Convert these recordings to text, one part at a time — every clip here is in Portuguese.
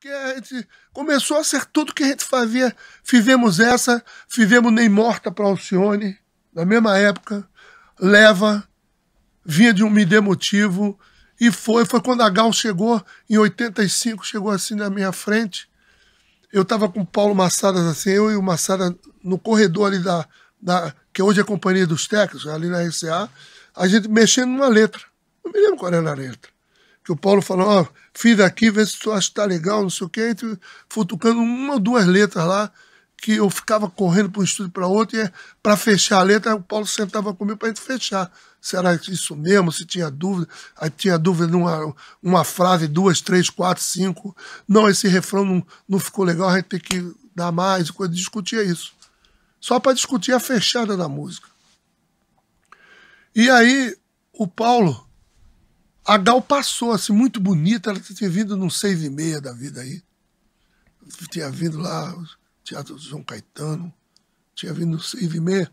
porque a gente começou a ser tudo que a gente fazia. Fizemos essa, fizemos Nem Morta para Alcione, na mesma época. Leva, vinha de um Me Demotivo. E foi, foi quando a Gal chegou, em 85, chegou assim na minha frente. Eu estava com o Paulo Massadas, assim, eu e o Massada no corredor ali da, da. que hoje é a Companhia dos Técnicos, ali na RCA, a gente mexendo numa letra. Não me lembro qual era a letra que o Paulo falou, ó, fiz aqui, vê se tu acha que tá legal, não sei o quê, e futucando uma ou duas letras lá, que eu ficava correndo para um estúdio para outro, e é, para fechar a letra, o Paulo sentava comigo para gente fechar. Será isso mesmo, se tinha dúvida, aí tinha dúvida numa uma frase, duas, três, quatro, cinco. Não, esse refrão não, não ficou legal, a gente tem que dar mais, coisa, discutia isso. Só para discutir a fechada da música. E aí, o Paulo a Gal passou, assim, muito bonita. Ela tinha vindo num seis e meia da vida aí. Tinha vindo lá, Teatro do João Caetano. Tinha vindo num seis e meia.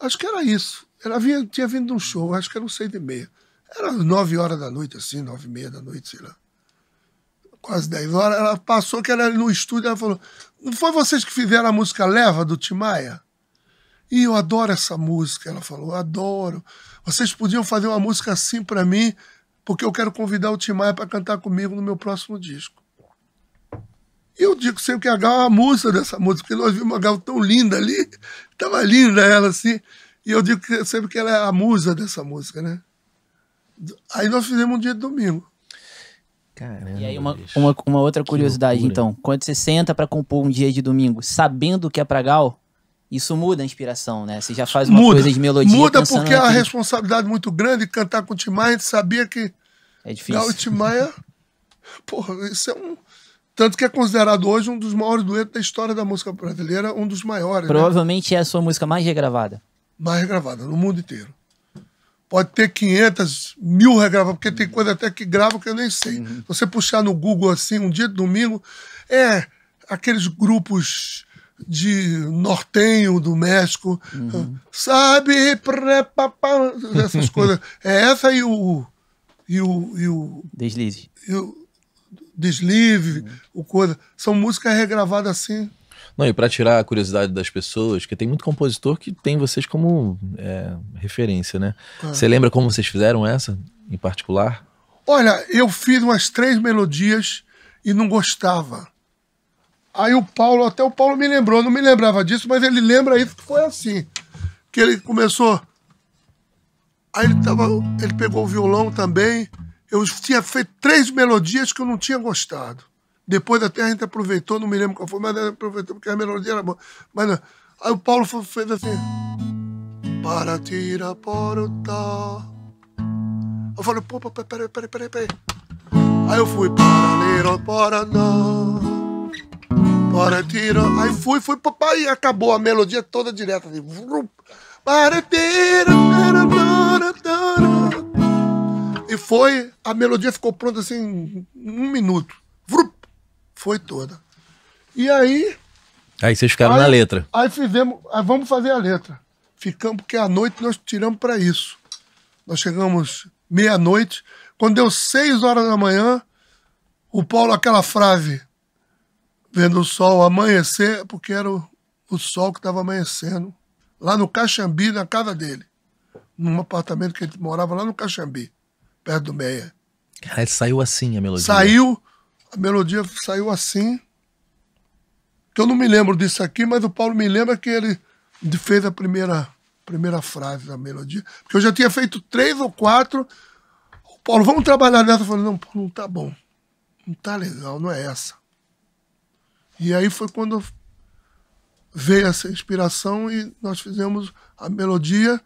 Acho que era isso. Ela vinha, tinha vindo num show, acho que era um seis e meia. Era nove horas da noite, assim, nove e meia da noite, sei lá. Quase dez horas. Ela passou que ela no estúdio, ela falou, não foi vocês que fizeram a música Leva, do Timaya? E eu adoro essa música. Ela falou, adoro. Vocês podiam fazer uma música assim para mim, porque eu quero convidar o Tim Maia para cantar comigo no meu próximo disco. E eu digo sempre que a Gal é a música dessa música, porque nós vimos uma Gal tão linda ali, tava linda ela assim, e eu digo sempre que ela é a musa dessa música, né? Aí nós fizemos um dia de domingo. Caramba, e aí uma, uma, uma outra curiosidade, então. Quando você senta para compor um dia de domingo, sabendo que é pra Gal, isso muda a inspiração, né? Você já faz uma muda, coisa de melodia. Muda porque é uma responsabilidade muito grande cantar com o Tim Maia, a gente sabia que. É difícil. O Tim Maia, porra, isso é um. Tanto que é considerado hoje um dos maiores duetos da história da música brasileira, um dos maiores. Né? Provavelmente né? é a sua música mais regravada. Mais regravada, no mundo inteiro. Pode ter 500, mil regravadas, porque tem uhum. coisa até que grava que eu nem sei. Uhum. Você puxar no Google assim, um dia de domingo, é aqueles grupos de nortenho do México, uhum. sabe, prepa, essas coisas. É essa e o. E o, e o Deslize. E o Deslive, uhum. o coisa. São músicas regravadas assim. Não, e para tirar a curiosidade das pessoas, que tem muito compositor que tem vocês como é, referência, né? É. Você é. lembra como vocês fizeram essa, em particular? Olha, eu fiz umas três melodias e não gostava. Aí o Paulo, até o Paulo me lembrou, não me lembrava disso, mas ele lembra isso que foi assim. Que ele começou. Aí ele tava. Ele pegou o violão também. Eu tinha feito três melodias que eu não tinha gostado. Depois até a gente aproveitou, não me lembro qual foi, mas aproveitou porque a melodia era boa. Mas não. Aí o Paulo fez assim. Para tirar porta. Tá. Eu falei, pô, peraí, peraí, peraí, peraí. Aí eu fui para Liro, para não. Para Aí fui, fui, papai, e acabou a melodia toda direta. Assim. Para E foi, a melodia ficou pronta assim, um minuto. Foi toda. E aí. Aí vocês ficaram aí, na letra. Aí fizemos, aí vamos fazer a letra. Ficamos, porque à noite nós tiramos para isso. Nós chegamos meia-noite. Quando deu seis horas da manhã, o Paulo, aquela frase, vendo o sol amanhecer, porque era o, o sol que estava amanhecendo, lá no Caxambi, na casa dele, num apartamento que ele morava lá no Caxambi, perto do Meia. Aí saiu assim a melodia. Saiu, a melodia saiu assim. eu não me lembro disso aqui, mas o Paulo me lembra que ele fez a primeira primeira frase da melodia, porque eu já tinha feito três ou quatro. O Paulo, vamos trabalhar nessa. Eu falei, não, não tá bom. Não tá legal, não é essa. E aí foi quando veio essa inspiração e nós fizemos a melodia.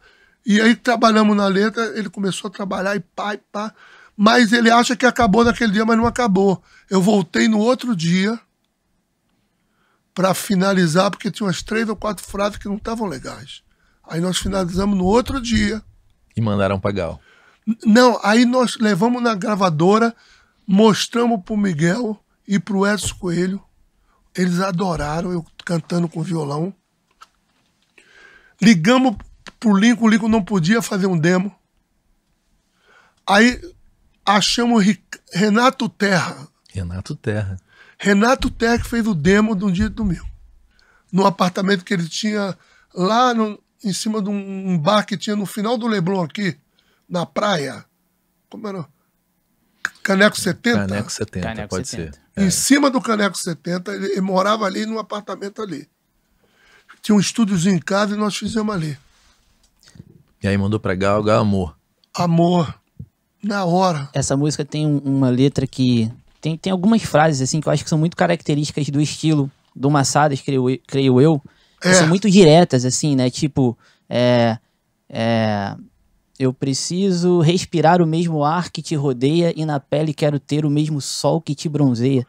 E aí trabalhamos na letra, ele começou a trabalhar e pá, e pá. Mas ele acha que acabou naquele dia, mas não acabou. Eu voltei no outro dia para finalizar, porque tinha umas três ou quatro frases que não estavam legais. Aí nós finalizamos no outro dia. E mandaram pagar. Não, aí nós levamos na gravadora, mostramos pro Miguel e pro Edson Coelho. Eles adoraram eu cantando com violão. Ligamos pro Lincoln, o Lincoln não podia fazer um demo. Aí achamos Renato Terra. Renato Terra. Renato Terra que fez o demo de um dia de domingo. No apartamento que ele tinha lá no, em cima de um bar que tinha no final do Leblon aqui, na praia. Como era? Caneco 70? Caneco 70, Caneco pode 70. ser. É. Em cima do Caneco 70, ele, ele morava ali num apartamento ali. Tinha um estúdiozinho em casa e nós fizemos ali. E aí mandou pra Gal, Gal Amor. Amor. Na hora. Essa música tem um, uma letra que. Tem, tem algumas frases, assim, que eu acho que são muito características do estilo do Massadas, creio, creio eu. É. São muito diretas, assim, né? Tipo. É, é, eu preciso respirar o mesmo ar que te rodeia e na pele quero ter o mesmo sol que te bronzeia.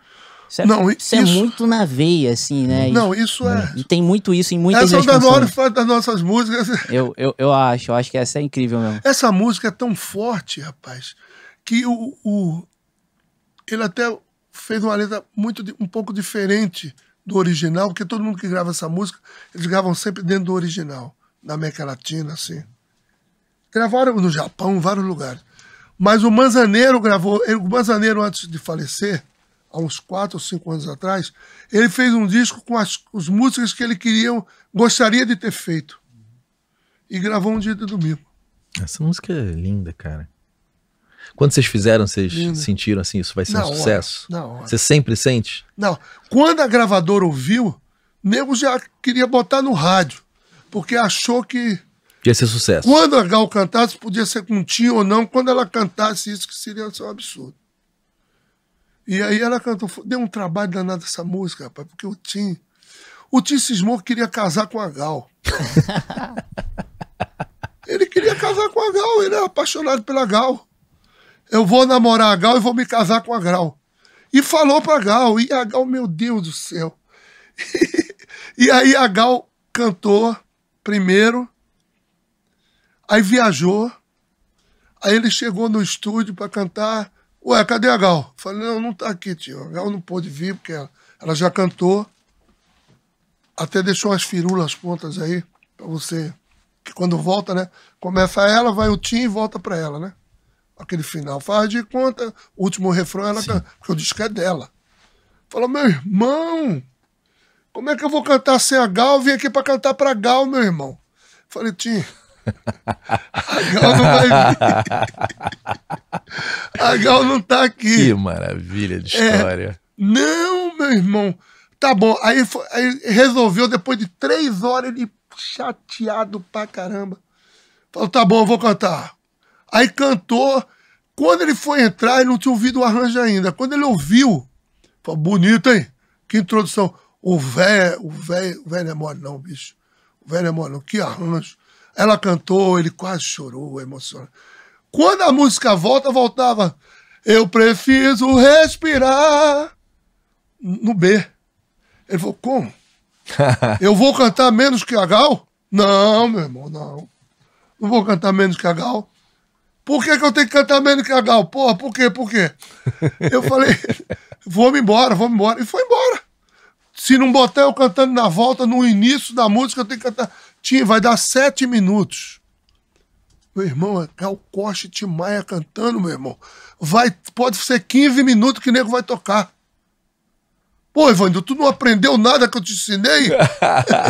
Isso é, não, isso, isso é muito na veia, assim, né? Não, isso é. E tem muito isso em muitas essa é das maiores das nossas músicas. Eu, eu, eu acho, eu acho que essa é incrível mesmo. Essa música é tão forte, rapaz, que o, o ele até fez uma letra muito um pouco diferente do original, porque todo mundo que grava essa música, eles gravam sempre dentro do original, na América Latina, assim. Gravaram no Japão, em vários lugares. Mas o Manzaneiro gravou, o Manzaneiro antes de falecer, há uns 4 ou 5 anos atrás, ele fez um disco com as, músicas que ele queria, gostaria de ter feito. E gravou um dia de domingo. Essa música é linda, cara. Quando vocês fizeram, vocês sentiram assim, isso vai ser na um hora, sucesso? Não. Você sempre sente? Não. Quando a gravadora ouviu, nego já queria botar no rádio, porque achou que Podia ser sucesso. Quando a Gal cantasse, podia ser com Tim ou não, quando ela cantasse isso, que seria um absurdo. E aí ela cantou, deu um trabalho danado essa música, rapaz, porque o Tim. O Tim cismou queria casar com a Gal. ele queria casar com a Gal, ele era é apaixonado pela Gal. Eu vou namorar a Gal e vou me casar com a Gal. E falou pra Gal, e a Gal, meu Deus do céu. e aí a Gal cantou primeiro Aí viajou, aí ele chegou no estúdio para cantar. Ué, cadê a Gal? Falei, não, não tá aqui, tio. A Gal não pôde vir, porque ela, ela já cantou. Até deixou umas firulas pontas aí, para você. Que quando volta, né? Começa ela, vai o Tim e volta para ela, né? Aquele final. Faz de conta, último refrão, ela canta, porque o disco é dela. Falou, meu irmão, como é que eu vou cantar sem a Gal? Eu vim aqui para cantar para Gal, meu irmão. Falei, Tim, a Gal não vai vir. A Gal não tá aqui. Que maravilha de é. história. É, não, meu irmão. Tá bom. Aí, foi, aí, resolveu, depois de três horas, ele chateado pra caramba. Falou, tá bom, vou cantar. Aí cantou. Quando ele foi entrar, ele não tinha ouvido o arranjo ainda. Quando ele ouviu, falou, bonito, hein? Que introdução. O velho, é, o velho, o velho é mole não, bicho. O velho é mole não. Que arranjo ela cantou, ele quase chorou, emocionado. Quando a música volta, voltava. Eu preciso respirar no B. Ele falou, como? eu vou cantar menos que a Gal? Não, meu irmão, não. Não vou cantar menos que a Gal. Por que, que eu tenho que cantar menos que a Gal? Porra, por quê? Por quê? Eu falei, vamos embora, vamos embora. E foi embora. Se não botar eu cantando na volta, no início da música, eu tenho que cantar vai dar sete minutos. Meu irmão, é o Costa e Maia cantando, meu irmão. Vai, pode ser 15 minutos que o nego vai tocar. Pô, Evandro, tu não aprendeu nada que eu te ensinei?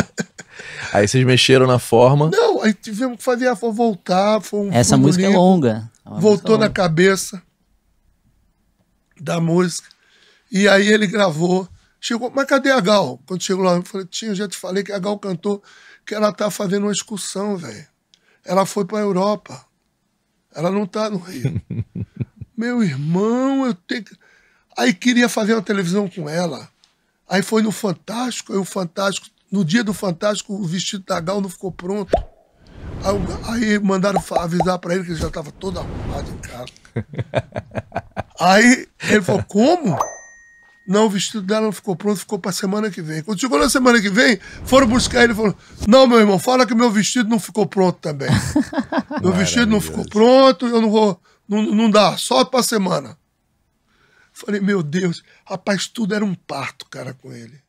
aí vocês mexeram na forma. Não, aí tivemos que fazer a forma voltar. Foi um Essa música é longa. É voltou na cabeça da música. E aí ele gravou. Chegou, mas cadê a Gal? Quando chegou lá, eu falei, tinha, já te falei que a Gal cantou que ela tá fazendo uma excursão, velho. Ela foi para Europa. Ela não tá no Rio. Meu irmão, eu tenho que... Aí queria fazer uma televisão com ela. Aí foi no Fantástico, aí o Fantástico, no dia do Fantástico, o vestido da Gal não ficou pronto. Aí, aí mandaram avisar para ele que ele já estava todo arrumado em casa. Aí ele falou: como? Não, o vestido dela não ficou pronto, ficou a semana que vem. Quando chegou na semana que vem, foram buscar ele e falaram: Não, meu irmão, fala que meu vestido não ficou pronto também. meu vestido não ficou pronto, eu não vou. Não, não dá, só para semana. Falei, meu Deus, rapaz, tudo era um parto, cara, com ele.